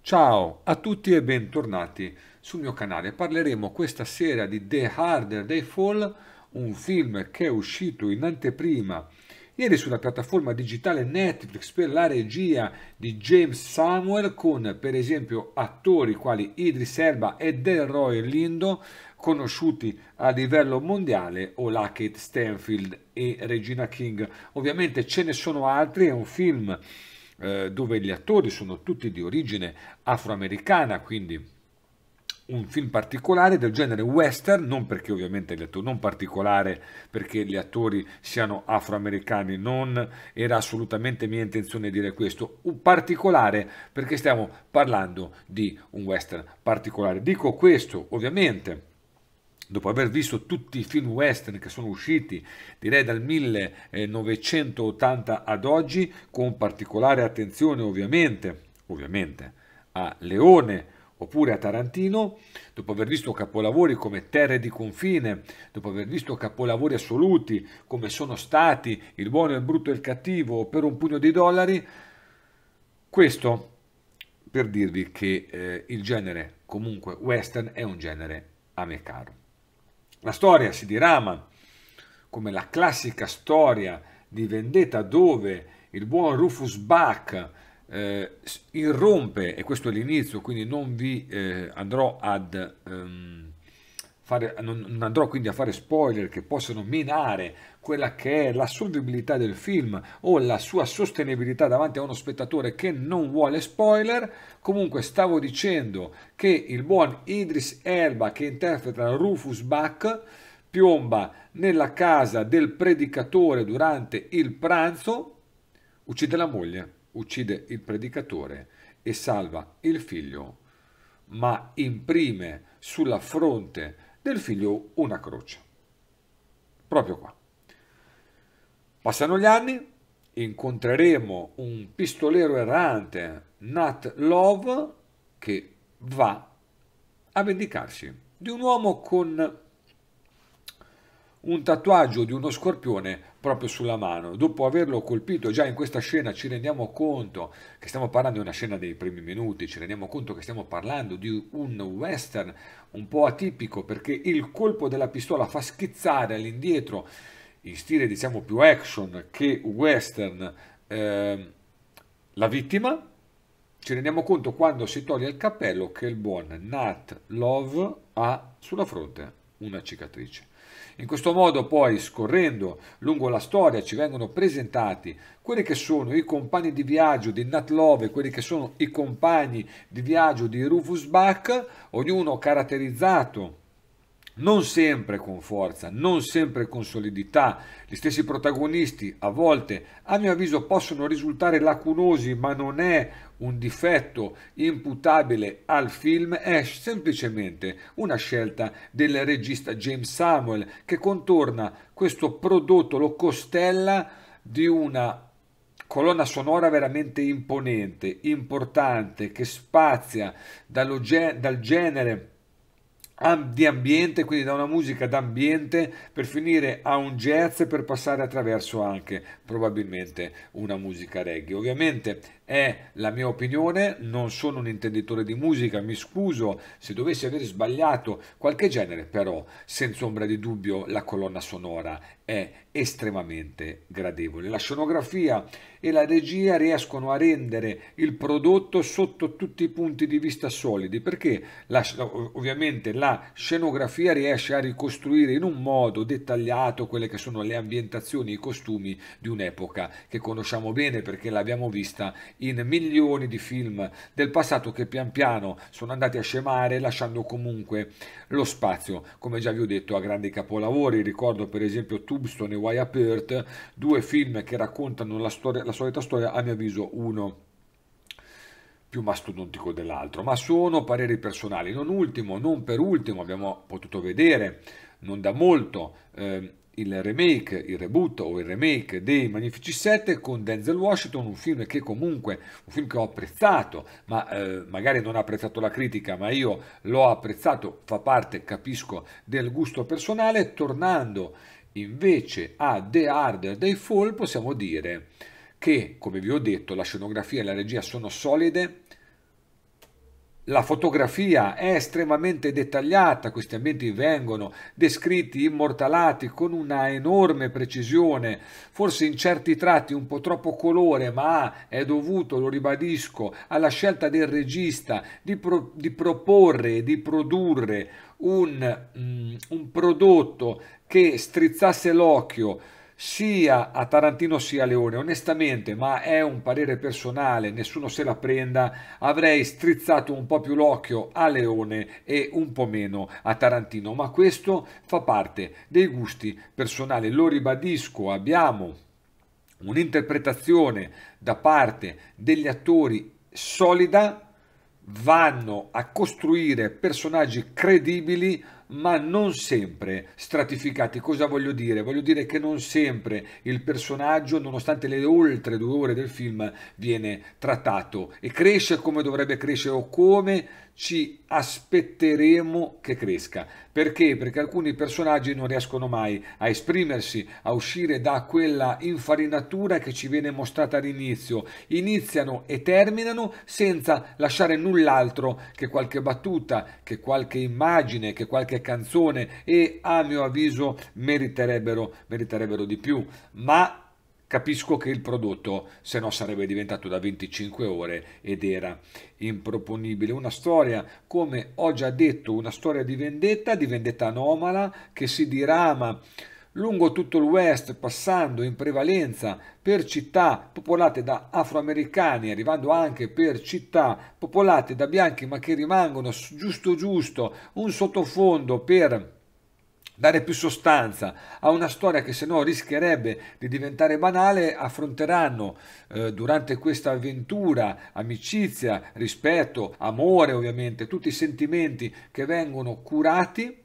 Ciao a tutti e bentornati sul mio canale. Parleremo questa sera di The Harder They Fall, un film che è uscito in anteprima Ieri sulla piattaforma digitale Netflix per la regia di James Samuel con per esempio attori quali Idris Elba e Delroy Lindo conosciuti a livello mondiale o Luckett Stanfield e Regina King. Ovviamente ce ne sono altri, è un film eh, dove gli attori sono tutti di origine afroamericana, quindi un film particolare del genere western, non perché ovviamente gli attori, non particolare perché gli attori siano afroamericani, non era assolutamente mia intenzione dire questo, un particolare perché stiamo parlando di un western particolare. Dico questo ovviamente dopo aver visto tutti i film western che sono usciti direi dal 1980 ad oggi, con particolare attenzione ovviamente, ovviamente a Leone, Oppure a Tarantino, dopo aver visto capolavori come Terre di confine, dopo aver visto capolavori assoluti come sono stati Il buono, il brutto e il cattivo Per un pugno di dollari, questo per dirvi che eh, il genere comunque western è un genere a me caro. La storia si dirama come la classica storia di vendetta dove il buon Rufus Bach eh, irrompe, e questo è l'inizio, quindi non vi eh, andrò ad... Um, fare, non, non andrò quindi a fare spoiler che possano minare quella che è l'assolvibilità del film o la sua sostenibilità davanti a uno spettatore che non vuole spoiler. Comunque stavo dicendo che il buon Idris Elba che interpreta Rufus Bach piomba nella casa del predicatore durante il pranzo, uccide la moglie uccide il predicatore e salva il figlio, ma imprime sulla fronte del figlio una croce. Proprio qua. Passano gli anni, incontreremo un pistolero errante, Nat Love, che va a vendicarsi di un uomo con un tatuaggio di uno scorpione proprio sulla mano. Dopo averlo colpito già in questa scena ci rendiamo conto che stiamo parlando di una scena dei primi minuti, ci rendiamo conto che stiamo parlando di un western un po' atipico perché il colpo della pistola fa schizzare all'indietro in stile diciamo più action che western eh, la vittima. Ci rendiamo conto quando si toglie il cappello che il buon Nat Love ha sulla fronte una cicatrice. In questo modo poi, scorrendo lungo la storia, ci vengono presentati quelli che sono i compagni di viaggio di Nat Love, quelli che sono i compagni di viaggio di Rufus Bach, ognuno caratterizzato non sempre con forza, non sempre con solidità. Gli stessi protagonisti a volte, a mio avviso, possono risultare lacunosi, ma non è un difetto imputabile al film, è semplicemente una scelta del regista James Samuel che contorna questo prodotto, lo costella di una colonna sonora veramente imponente, importante, che spazia dal genere di ambiente, quindi da una musica d'ambiente per finire a un jazz per passare attraverso anche probabilmente una musica reggae. Ovviamente è la mia opinione, non sono un intenditore di musica, mi scuso se dovessi aver sbagliato qualche genere, però senza ombra di dubbio la colonna sonora è estremamente gradevole. La scenografia e la regia riescono a rendere il prodotto sotto tutti i punti di vista solidi, perché la, ovviamente la scenografia riesce a ricostruire in un modo dettagliato quelle che sono le ambientazioni, i costumi di un'epoca che conosciamo bene perché l'abbiamo vista in milioni di film del passato che pian piano sono andati a scemare lasciando comunque lo spazio, come già vi ho detto, a grandi capolavori. Ricordo per esempio tu Tombstone e Why Apert, due film che raccontano la, storia, la solita storia, a mio avviso uno più mastodontico dell'altro, ma sono pareri personali. Non ultimo, non per ultimo, abbiamo potuto vedere, non da molto, eh, il remake, il reboot o il remake dei Magnifici 7 con Denzel Washington, un film che comunque, un film che ho apprezzato, ma eh, magari non ha apprezzato la critica, ma io l'ho apprezzato, fa parte, capisco, del gusto personale, tornando Invece a The Harder They Fall possiamo dire che, come vi ho detto, la scenografia e la regia sono solide, la fotografia è estremamente dettagliata, questi ambienti vengono descritti, immortalati con una enorme precisione, forse in certi tratti un po' troppo colore, ma è dovuto, lo ribadisco, alla scelta del regista di, pro di proporre e di produrre un, um, un prodotto che strizzasse l'occhio sia a Tarantino sia a Leone. Onestamente, ma è un parere personale, nessuno se la prenda, avrei strizzato un po' più l'occhio a Leone e un po' meno a Tarantino, ma questo fa parte dei gusti personali. Lo ribadisco, abbiamo un'interpretazione da parte degli attori solida, vanno a costruire personaggi credibili ma non sempre stratificati. Cosa voglio dire? Voglio dire che non sempre il personaggio, nonostante le oltre due ore del film, viene trattato e cresce come dovrebbe crescere o come ci aspetteremo che cresca. Perché? Perché alcuni personaggi non riescono mai a esprimersi, a uscire da quella infarinatura che ci viene mostrata all'inizio. Iniziano e terminano senza lasciare null'altro che qualche battuta, che qualche immagine, che qualche canzone e a mio avviso meriterebbero, meriterebbero di più. Ma Capisco che il prodotto se no sarebbe diventato da 25 ore ed era improponibile. Una storia, come ho già detto, una storia di vendetta, di vendetta anomala che si dirama lungo tutto il West, passando in prevalenza per città popolate da afroamericani, arrivando anche per città popolate da bianchi, ma che rimangono giusto giusto un sottofondo per dare più sostanza a una storia che se no rischierebbe di diventare banale, affronteranno eh, durante questa avventura amicizia, rispetto, amore ovviamente, tutti i sentimenti che vengono curati,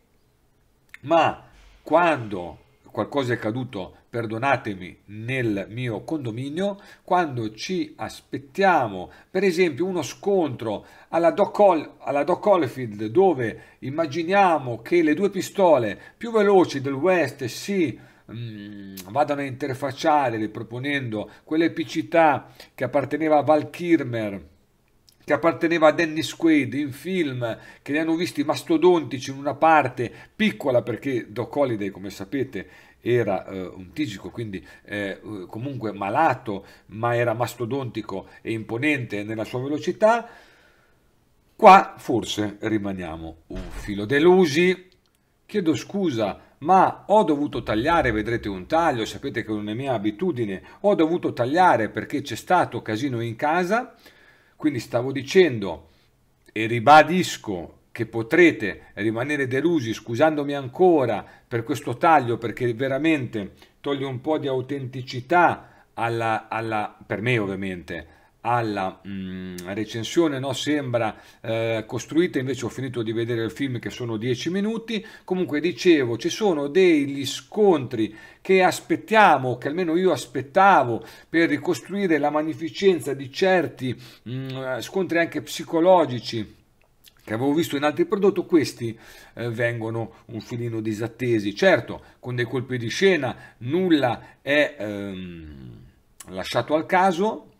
ma quando qualcosa è accaduto, perdonatemi, nel mio condominio, quando ci aspettiamo per esempio uno scontro alla Doc, Hol- dove immaginiamo che le due pistole più veloci del West si mm, vadano a interfacciare riproponendo quell'epicità che apparteneva a Val Kirmer che apparteneva a Dennis Quaid in film che li hanno visti mastodontici in una parte piccola perché Doc Holliday come sapete era eh, un tigico quindi eh, eh, comunque malato ma era mastodontico e imponente nella sua velocità qua forse rimaniamo un filo delusi chiedo scusa ma ho dovuto tagliare, vedrete un taglio, sapete che non è mia abitudine, ho dovuto tagliare perché c'è stato casino in casa quindi stavo dicendo e ribadisco che potrete rimanere delusi scusandomi ancora per questo taglio perché veramente toglie un po' di autenticità alla, alla per me ovviamente alla mh, mm, recensione no? sembra eh, costruita invece ho finito di vedere il film che sono 10 minuti comunque dicevo ci sono degli scontri che aspettiamo che almeno io aspettavo per ricostruire la magnificenza di certi mh, mm, scontri anche psicologici che avevo visto in altri prodotti, questi eh, vengono un filino disattesi. Certo, con dei colpi di scena nulla è ehm, lasciato al caso,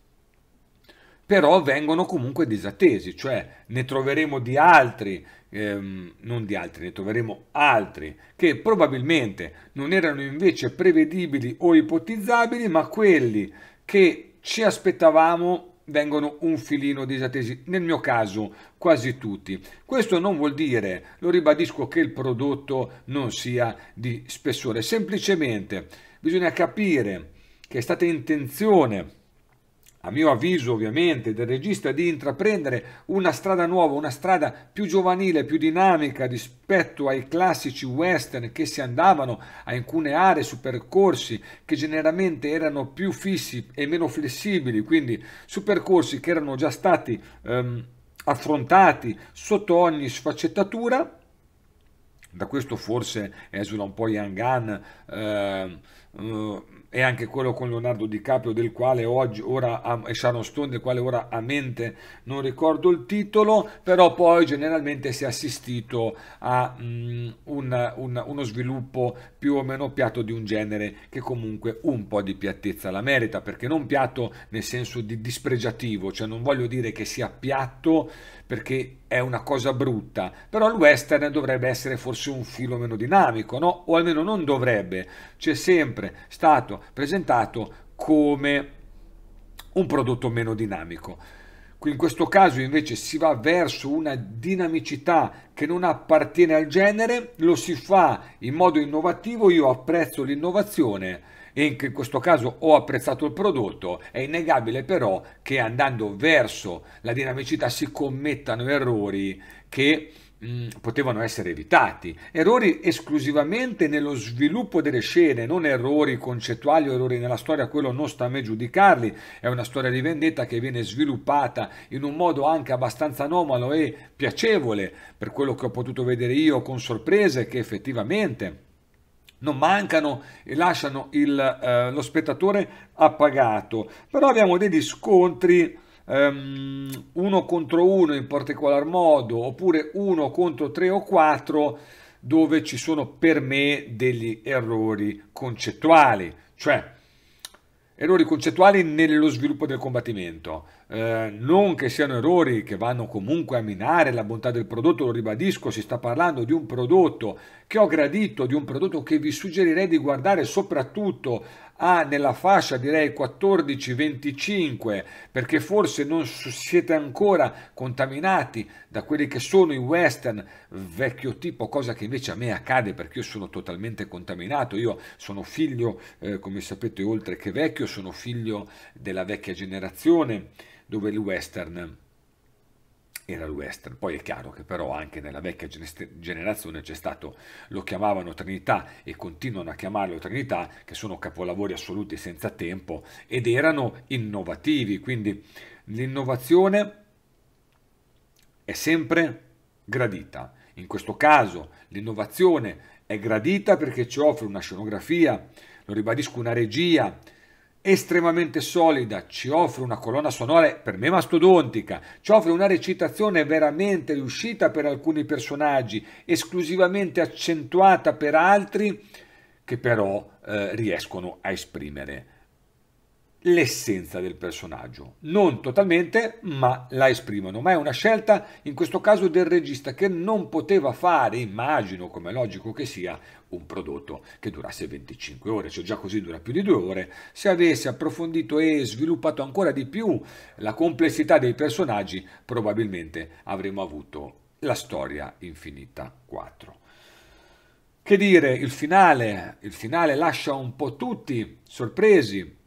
però vengono comunque disattesi, cioè ne troveremo di altri, ehm, non di altri, ne troveremo altri che probabilmente non erano invece prevedibili o ipotizzabili, ma quelli che ci aspettavamo vengono un filino disattesi, nel mio caso quasi tutti. Questo non vuol dire, lo ribadisco, che il prodotto non sia di spessore, semplicemente bisogna capire che è stata intenzione a mio avviso ovviamente, del regista di intraprendere una strada nuova, una strada più giovanile, più dinamica rispetto ai classici western che si andavano a aree su percorsi che generalmente erano più fissi e meno flessibili, quindi su percorsi che erano già stati ehm, affrontati sotto ogni sfaccettatura. Da questo forse esula un po' Yangan. Ehm, eh, e anche quello con Leonardo DiCaprio del quale oggi ora e Sharon Stone del quale ora a mente non ricordo il titolo però poi generalmente si è assistito a um, un, un, uno sviluppo più o meno piatto di un genere che comunque un po' di piattezza la merita perché non piatto nel senso di dispregiativo cioè non voglio dire che sia piatto perché è una cosa brutta, però il western dovrebbe essere forse un filo meno dinamico, no? o almeno non dovrebbe, c'è sempre stato presentato come un prodotto meno dinamico. Qui In questo caso invece si va verso una dinamicità che non appartiene al genere, lo si fa in modo innovativo, io apprezzo l'innovazione, in questo caso ho apprezzato il prodotto, è innegabile però che andando verso la dinamicità si commettano errori che mh, mm, potevano essere evitati, errori esclusivamente nello sviluppo delle scene, non errori concettuali o errori nella storia, quello non sta a me giudicarli, è una storia di vendetta che viene sviluppata in un modo anche abbastanza anomalo e piacevole, per quello che ho potuto vedere io con sorprese che effettivamente non mancano e lasciano il, eh, lo spettatore appagato. Però abbiamo degli scontri ehm, uno contro uno in particolar modo, oppure uno contro tre o quattro, dove ci sono per me degli errori concettuali. Cioè, errori concettuali nello sviluppo del combattimento. Eh, non che siano errori che vanno comunque a minare la bontà del prodotto, lo ribadisco, si sta parlando di un prodotto che ho gradito, di un prodotto che vi suggerirei di guardare soprattutto ha nella fascia direi 14-25 perché forse non siete ancora contaminati da quelli che sono i western vecchio tipo, cosa che invece a me accade perché io sono totalmente contaminato, io sono figlio, eh, come sapete oltre che vecchio, sono figlio della vecchia generazione dove il western era il western. Poi è chiaro che però anche nella vecchia generazione c'è stato, lo chiamavano Trinità e continuano a chiamarlo Trinità, che sono capolavori assoluti senza tempo ed erano innovativi, quindi l'innovazione è sempre gradita. In questo caso l'innovazione è gradita perché ci offre una scenografia, lo ribadisco, una regia, estremamente solida, ci offre una colonna sonora per me mastodontica, ci offre una recitazione veramente riuscita per alcuni personaggi, esclusivamente accentuata per altri che però eh, riescono a esprimere l'essenza del personaggio. Non totalmente, ma la esprimono. Ma è una scelta, in questo caso, del regista che non poteva fare, immagino, come è logico che sia, un prodotto che durasse 25 ore, cioè già così dura più di due ore. Se avesse approfondito e sviluppato ancora di più la complessità dei personaggi, probabilmente avremmo avuto la storia infinita 4. Che dire, il finale, il finale lascia un po' tutti sorpresi,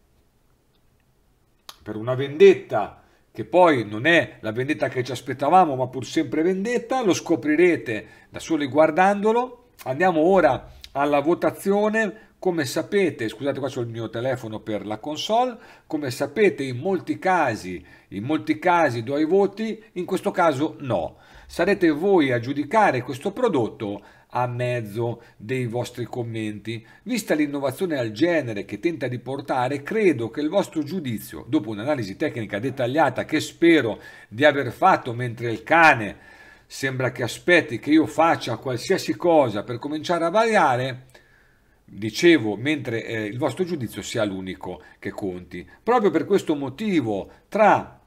per una vendetta che poi non è la vendetta che ci aspettavamo, ma pur sempre vendetta, lo scoprirete da soli guardandolo. Andiamo ora alla votazione. Come sapete, scusate qua c'è il mio telefono per la console, come sapete in molti casi, in molti casi do i voti, in questo caso no. Sarete voi a giudicare questo prodotto a mezzo dei vostri commenti. Vista l'innovazione al genere che tenta di portare, credo che il vostro giudizio, dopo un'analisi tecnica dettagliata che spero di aver fatto mentre il cane sembra che aspetti che io faccia qualsiasi cosa per cominciare a variare, dicevo, mentre eh, il vostro giudizio sia l'unico che conti. Proprio per questo motivo, tra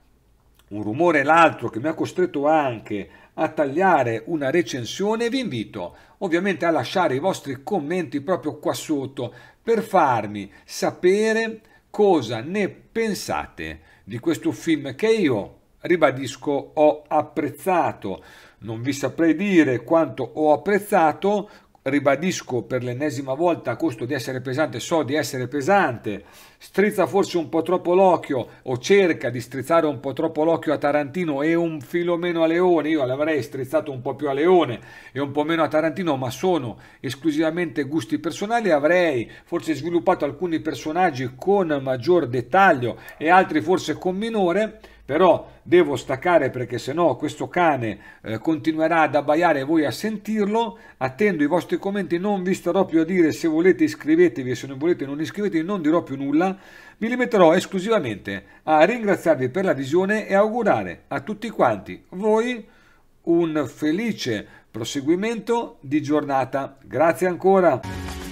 un rumore e l'altro che mi ha costretto anche a tagliare una recensione vi invito ovviamente a lasciare i vostri commenti proprio qua sotto per farmi sapere cosa ne pensate di questo film che io ribadisco ho apprezzato non vi saprei dire quanto ho apprezzato ribadisco per l'ennesima volta a costo di essere pesante, so di essere pesante, strizza forse un po' troppo l'occhio o cerca di strizzare un po' troppo l'occhio a Tarantino e un filo meno a Leone, io l'avrei strizzato un po' più a Leone e un po' meno a Tarantino, ma sono esclusivamente gusti personali, avrei forse sviluppato alcuni personaggi con maggior dettaglio e altri forse con minore, però devo staccare perché sennò questo cane eh, continuerà ad abbaiare e voi a sentirlo, attendo i vostri commenti, non vi starò più a dire se volete iscrivetevi e se non volete non iscrivetevi, non dirò più nulla, mi limiterò esclusivamente a ringraziarvi per la visione e augurare a tutti quanti voi un felice proseguimento di giornata. Grazie ancora!